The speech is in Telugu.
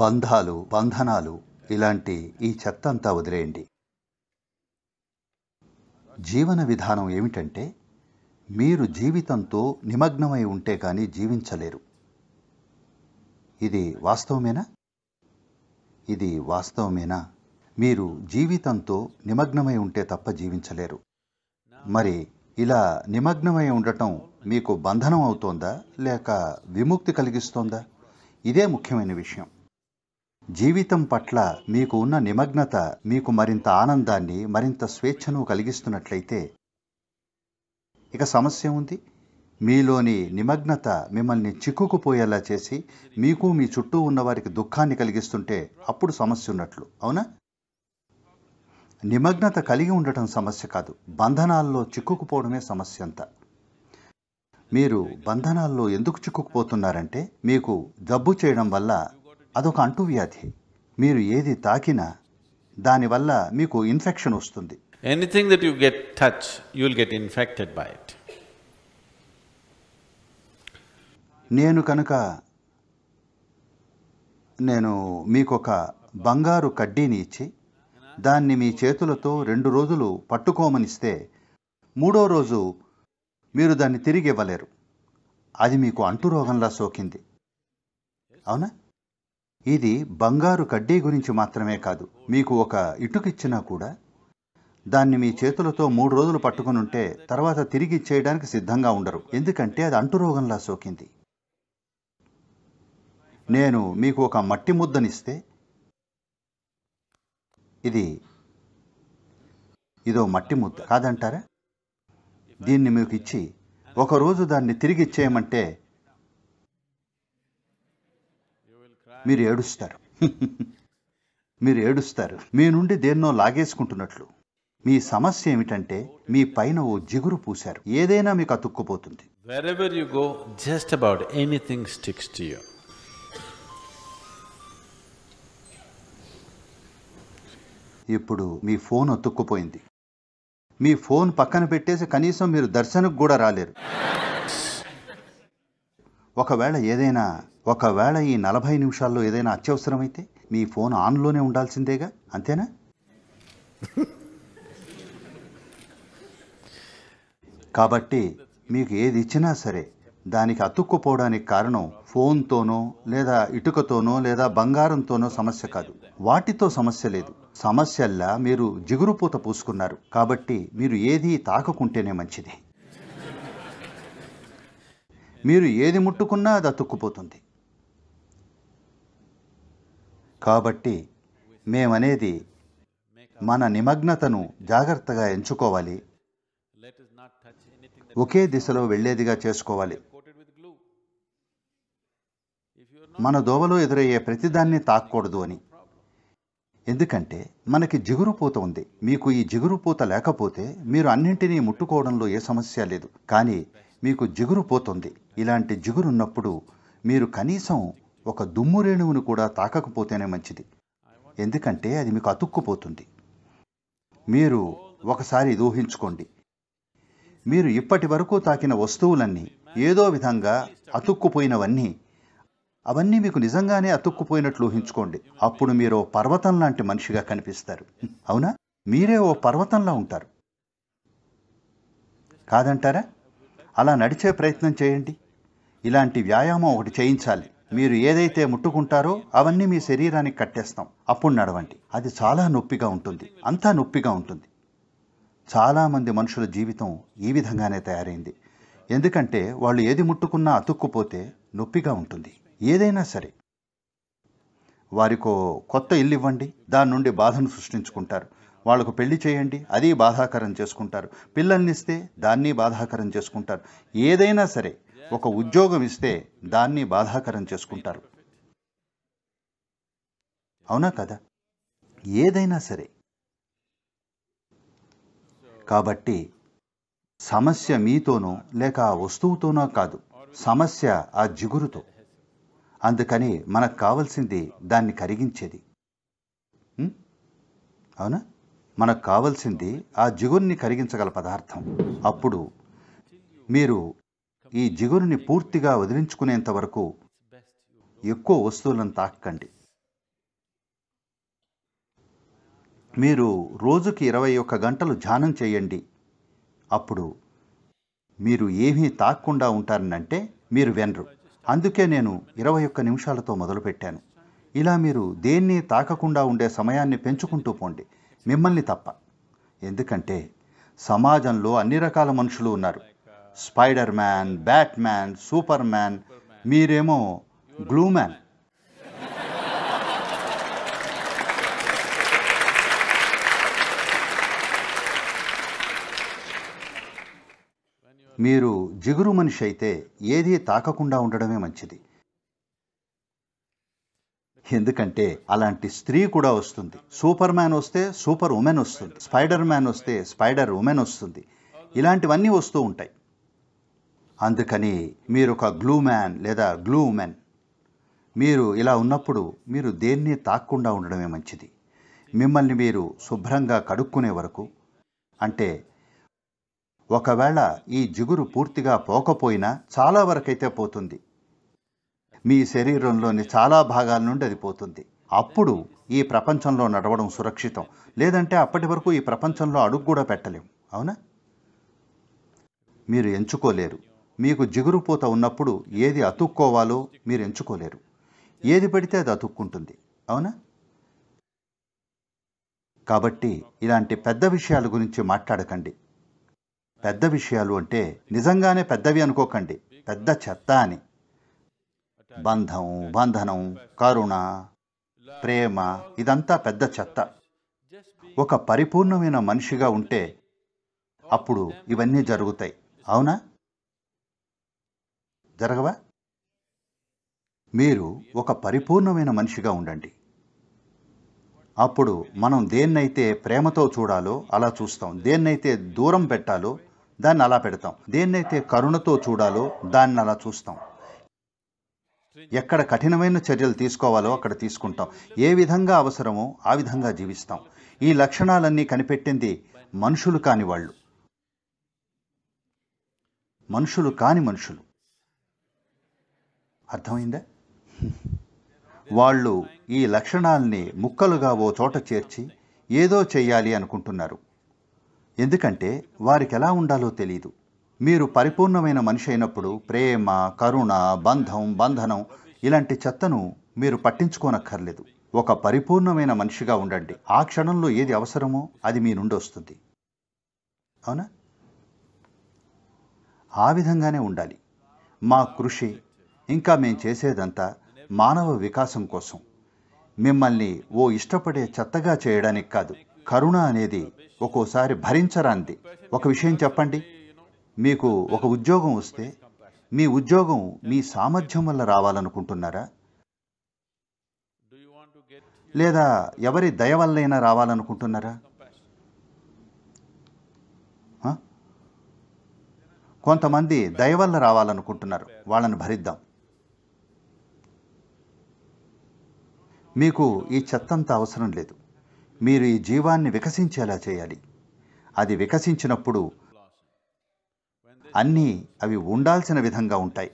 బంధాలు బంధనాలు ఇలాంటి ఈ చెత్త అంతా వదిలేయండి జీవన విధానం ఏమిటంటే మీరు జీవితంతో నిమగ్నమై ఉంటే కానీ జీవించలేరు ఇది వాస్తవమేనా ఇది వాస్తవమేనా మీరు జీవితంతో నిమగ్నమై ఉంటే తప్ప జీవించలేరు మరి ఇలా నిమగ్నమై ఉండటం మీకు బంధనం అవుతోందా లేక విముక్తి కలిగిస్తోందా ఇదే ముఖ్యమైన విషయం జీవితం పట్ల మీకు ఉన్న నిమగ్నత మీకు మరింత ఆనందాన్ని మరింత స్వేచ్ఛను కలిగిస్తున్నట్లయితే ఇక సమస్య ఉంది మీలోని నిమగ్నత మిమ్మల్ని చిక్కుకుపోయేలా చేసి మీకు మీ చుట్టూ ఉన్నవారికి దుఃఖాన్ని కలిగిస్తుంటే అప్పుడు సమస్య ఉన్నట్లు అవునా నిమగ్నత కలిగి ఉండటం సమస్య కాదు బంధనాల్లో చిక్కుకుపోవడమే సమస్య అంతా మీరు బంధనాల్లో ఎందుకు చిక్కుకుపోతున్నారంటే మీకు జబ్బు చేయడం వల్ల అదొక అంటువ్యాధి మీరు ఏది తాకినా దానివల్ల మీకు ఇన్ఫెక్షన్ వస్తుంది anything that you get touch you will get infected by it నేను కనుక నేను మీకొక బంగారు కడ్డీని ఇచ్చి దాన్ని మీ చేతులతో రెండు రోజులు పట్టుకోమనిస్తే మూడో రోజు మీరు దాన్ని తిరిగి ఇవ్వలేరు అది మీకు అంటురోగంలా సోకింది అవునా ఇది బంగారు కడ్డీ గురించి మాత్రమే కాదు మీకు ఒక ఇటుకిచ్చినా కూడా దాన్ని మీ చేతులతో మూడు రోజులు పట్టుకుని ఉంటే తర్వాత తిరిగి ఇచ్చేయడానికి సిద్ధంగా ఉండరు ఎందుకంటే అది అంటురోగంలా సోకింది నేను మీకు ఒక మట్టి ముద్దనిస్తే ఇది ఇదో మట్టి ముద్ద కాదంటారా దీన్ని మీకు ఇచ్చి ఒకరోజు దాన్ని తిరిగి ఇచ్చేయమంటే మీరు ఏడుస్తారు మీరు ఏడుస్తారు మీ నుండి దేన్నో లాగేసుకుంటున్నట్లు మీ సమస్య ఏమిటంటే మీ పైన ఓ జిగురు పూశారు ఏదైనా మీకు అతుక్కుపోతుంది wherever you go just about anything sticks to you ఇప్పుడు మీ ఫోన్ అతుక్కుపోయింది మీ ఫోన్ పక్కన పెట్టేసి కనీసం మీరు దర్శనకు కూడా రాలేరు ఒకవేళ ఏదైనా ఒకవేళ ఈ నలభై నిమిషాల్లో ఏదైనా అత్యవసరమైతే మీ ఫోన్ ఆన్లోనే ఉండాల్సిందేగా అంతేనా కాబట్టి మీకు ఏది ఇచ్చినా సరే దానికి అతుక్కుపోవడానికి కారణం ఫోన్తోనో లేదా ఇటుకతోనో లేదా బంగారంతోనో సమస్య కాదు వాటితో సమస్య లేదు సమస్యల్లా మీరు జిగురుపూత పూసుకున్నారు కాబట్టి మీరు ఏదీ తాకకుంటేనే మంచిది మీరు ఏది ముట్టుకున్నా అది అతుక్కుపోతుంది కాబట్టి మేమనేది మన నిమగ్నతను జాగ్రత్తగా ఎంచుకోవాలి ఒకే దిశలో వెళ్లేదిగా చేసుకోవాలి మన దోవలో ఎదురయ్యే ప్రతిదాన్ని తాక్కూడదు అని ఎందుకంటే మనకి జిగురు పూత ఉంది మీకు ఈ జిగురు పూత లేకపోతే మీరు అన్నింటినీ ముట్టుకోవడంలో ఏ సమస్య లేదు కానీ మీకు జిగురు పోతుంది ఇలాంటి జిగురున్నప్పుడు మీరు కనీసం ఒక దుమ్ము రేణువును కూడా తాకకపోతేనే మంచిది ఎందుకంటే అది మీకు అతుక్కుపోతుంది మీరు ఒకసారి ఊహించుకోండి మీరు ఇప్పటి వరకు తాకిన వస్తువులన్నీ ఏదో విధంగా అతుక్కుపోయినవన్నీ అవన్నీ మీకు నిజంగానే అతుక్కుపోయినట్లు ఊహించుకోండి అప్పుడు మీరు పర్వతం లాంటి మనిషిగా కనిపిస్తారు అవునా మీరే ఓ పర్వతంలా ఉంటారు కాదంటారా అలా నడిచే ప్రయత్నం చేయండి ఇలాంటి వ్యాయామం ఒకటి చేయించాలి మీరు ఏదైతే ముట్టుకుంటారో అవన్నీ మీ శరీరానికి కట్టేస్తాం అప్పుడు నడవండి అది చాలా నొప్పిగా ఉంటుంది అంతా నొప్పిగా ఉంటుంది చాలామంది మనుషుల జీవితం ఈ విధంగానే తయారైంది ఎందుకంటే వాళ్ళు ఏది ముట్టుకున్నా అతుక్కుపోతే నొప్పిగా ఉంటుంది ఏదైనా సరే వారికో కొత్త ఇల్లు ఇవ్వండి దాని నుండి బాధను సృష్టించుకుంటారు వాళ్ళకు పెళ్లి చేయండి అది బాధాకరం చేసుకుంటారు పిల్లల్నిస్తే దాన్ని బాధాకరం చేసుకుంటారు ఏదైనా సరే ఒక ఉద్యోగం ఇస్తే దాన్ని బాధాకరం చేసుకుంటారు అవునా కదా ఏదైనా సరే కాబట్టి సమస్య మీతోనో లేక ఆ వస్తువుతోనో కాదు సమస్య ఆ జిగురుతో అందుకని మనకు కావలసింది దాన్ని కరిగించేది అవునా మనకు కావలసింది ఆ జిగురుని కరిగించగల పదార్థం అప్పుడు మీరు ఈ జిగురుని పూర్తిగా వదిలించుకునేంత వరకు ఎక్కువ వస్తువులను తాకండి మీరు రోజుకి ఇరవై ఒక్క గంటలు ధ్యానం చేయండి అప్పుడు మీరు ఏమీ తాకకుండా అంటే మీరు వెనరు అందుకే నేను ఇరవై ఒక్క నిమిషాలతో మొదలుపెట్టాను ఇలా మీరు దేన్ని తాకకుండా ఉండే సమయాన్ని పెంచుకుంటూ పోండి మిమ్మల్ని తప్ప ఎందుకంటే సమాజంలో అన్ని రకాల మనుషులు ఉన్నారు spider man bat man super man మీరేమో గ్లూ మ్యాన్ మీరు జిగురు మనిషి అయితే ఏదీ తాకకుండా ఉండడమే మంచిది ఎందుకంటే అలాంటి స్త్రీ కూడా వస్తుంది సూపర్ మ్యాన్ వస్తే సూపర్ ఉమెన్ వస్తుంది స్పైడర్ మ్యాన్ వస్తే స్పైడర్ ఉమెన్ వస్తుంది ఇలాంటివన్నీ వస్తూ ఉంటాయి అందుకని మీరు ఒక గ్లూ మ్యాన్ లేదా గ్లూ ఉమెన్ మీరు ఇలా ఉన్నప్పుడు మీరు దేన్ని తాక్కుండా ఉండడమే మంచిది మిమ్మల్ని మీరు శుభ్రంగా కడుక్కునే వరకు అంటే ఒకవేళ ఈ జిగురు పూర్తిగా పోకపోయినా చాలా వరకైతే పోతుంది మీ శరీరంలోని చాలా భాగాల నుండి అది పోతుంది అప్పుడు ఈ ప్రపంచంలో నడవడం సురక్షితం లేదంటే అప్పటి వరకు ఈ ప్రపంచంలో అడుగు కూడా పెట్టలేము అవునా మీరు ఎంచుకోలేరు మీకు పూత ఉన్నప్పుడు ఏది అతుక్కోవాలో మీరు ఎంచుకోలేరు ఏది పడితే అది అతుక్కుంటుంది అవునా కాబట్టి ఇలాంటి పెద్ద విషయాల గురించి మాట్లాడకండి పెద్ద విషయాలు అంటే నిజంగానే పెద్దవి అనుకోకండి పెద్ద చెత్త అని బంధం బంధనం కరుణ ప్రేమ ఇదంతా పెద్ద చెత్త ఒక పరిపూర్ణమైన మనిషిగా ఉంటే అప్పుడు ఇవన్నీ జరుగుతాయి అవునా జరగవా మీరు ఒక పరిపూర్ణమైన మనిషిగా ఉండండి అప్పుడు మనం దేన్నైతే ప్రేమతో చూడాలో అలా చూస్తాం దేన్నైతే దూరం పెట్టాలో దాన్ని అలా పెడతాం దేన్నైతే కరుణతో చూడాలో దాన్ని అలా చూస్తాం ఎక్కడ కఠినమైన చర్యలు తీసుకోవాలో అక్కడ తీసుకుంటాం ఏ విధంగా అవసరమో ఆ విధంగా జీవిస్తాం ఈ లక్షణాలన్నీ కనిపెట్టింది మనుషులు కాని వాళ్ళు మనుషులు కాని మనుషులు అర్థమైందా వాళ్ళు ఈ లక్షణాల్ని ముక్కలుగా ఓ చోట చేర్చి ఏదో చేయాలి అనుకుంటున్నారు ఎందుకంటే వారికి ఎలా ఉండాలో తెలియదు మీరు పరిపూర్ణమైన మనిషి అయినప్పుడు ప్రేమ కరుణ బంధం బంధనం ఇలాంటి చెత్తను మీరు పట్టించుకోనక్కర్లేదు ఒక పరిపూర్ణమైన మనిషిగా ఉండండి ఆ క్షణంలో ఏది అవసరమో అది మీ నుండి వస్తుంది అవునా ఆ విధంగానే ఉండాలి మా కృషి ఇంకా మేము చేసేదంతా మానవ వికాసం కోసం మిమ్మల్ని ఓ ఇష్టపడే చెత్తగా చేయడానికి కాదు కరుణ అనేది ఒక్కోసారి భరించరాంది ఒక విషయం చెప్పండి మీకు ఒక ఉద్యోగం వస్తే మీ ఉద్యోగం మీ సామర్థ్యం వల్ల రావాలనుకుంటున్నారా లేదా ఎవరి దయ వల్లైనా రావాలనుకుంటున్నారా కొంతమంది దయ వల్ల రావాలనుకుంటున్నారు వాళ్ళను భరిద్దాం మీకు ఈ చెత్తంతా అవసరం లేదు మీరు ఈ జీవాన్ని వికసించేలా చేయాలి అది వికసించినప్పుడు అన్నీ అవి ఉండాల్సిన విధంగా ఉంటాయి